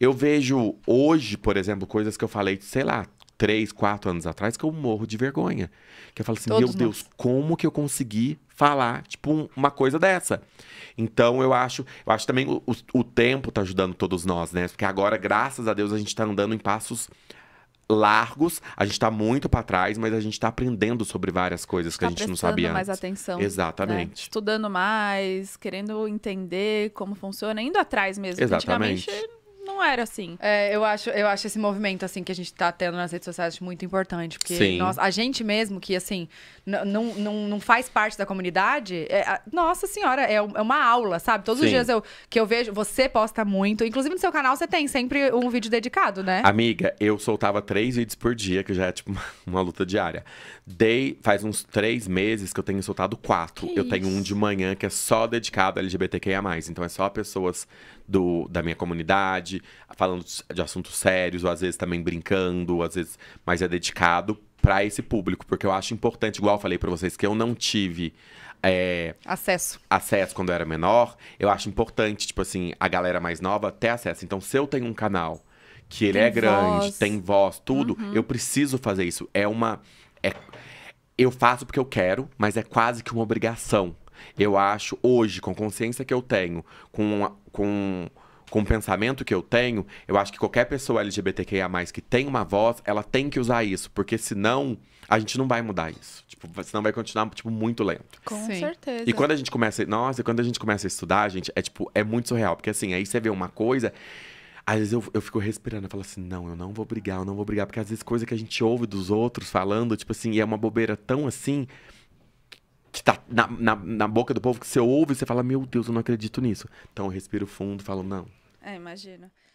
Eu vejo hoje, por exemplo, coisas que eu falei, sei lá, três, quatro anos atrás, que eu morro de vergonha. Que eu falo assim, Todos meu Deus, como que eu consegui falar, tipo, um, uma coisa dessa? Então, eu acho, eu acho também o, o tempo tá ajudando todos nós, né? Porque agora, graças a Deus, a gente tá andando em passos largos, a gente tá muito para trás, mas a gente tá aprendendo sobre várias coisas tá que tá a gente não sabia mais antes. atenção. Né? Exatamente. Né? Estudando mais, querendo entender como funciona, indo atrás mesmo. Exatamente. Antigamente não era assim. É, eu acho, eu acho esse movimento assim que a gente tá tendo nas redes sociais muito importante, porque nós, a gente mesmo que assim não, não, não faz parte da comunidade, é, a, nossa senhora, é, é uma aula, sabe? Todos Sim. os dias eu que eu vejo, você posta muito, inclusive no seu canal você tem sempre um vídeo dedicado, né? Amiga, eu soltava três vídeos por dia, que já é tipo uma, uma luta diária. Dei faz uns três meses que eu tenho soltado quatro. Que eu isso? tenho um de manhã que é só dedicado a LGBTQIA+. Então é só pessoas do, da minha comunidade, falando de assuntos sérios, ou às vezes também brincando, ou às vezes, mas é dedicado para esse público, porque eu acho importante, igual eu falei para vocês, que eu não tive é, acesso. acesso quando eu era menor, eu acho importante, tipo assim, a galera mais nova ter acesso. Então, se eu tenho um canal que ele tem é grande, voz. tem voz, tudo, uhum. eu preciso fazer isso. É uma. É, eu faço porque eu quero, mas é quase que uma obrigação. Eu acho, hoje, com consciência que eu tenho, com. Uma, com com o pensamento que eu tenho, eu acho que qualquer pessoa LGBTQIA+, que tem uma voz, ela tem que usar isso, porque senão a gente não vai mudar isso. Tipo, senão vai continuar, tipo, muito lento. Com Sim. certeza. E quando a gente começa... Nossa, quando a gente começa a estudar, gente, é tipo, é muito surreal. Porque assim, aí você vê uma coisa... Às vezes eu, eu fico respirando, eu falo assim, não, eu não vou brigar, eu não vou brigar. Porque às vezes coisa que a gente ouve dos outros falando, tipo assim, e é uma bobeira tão assim na, na, na, boca do povo que você ouve e você fala, meu Deus, eu não acredito nisso. Então eu respiro fundo, falo, não. É, imagina.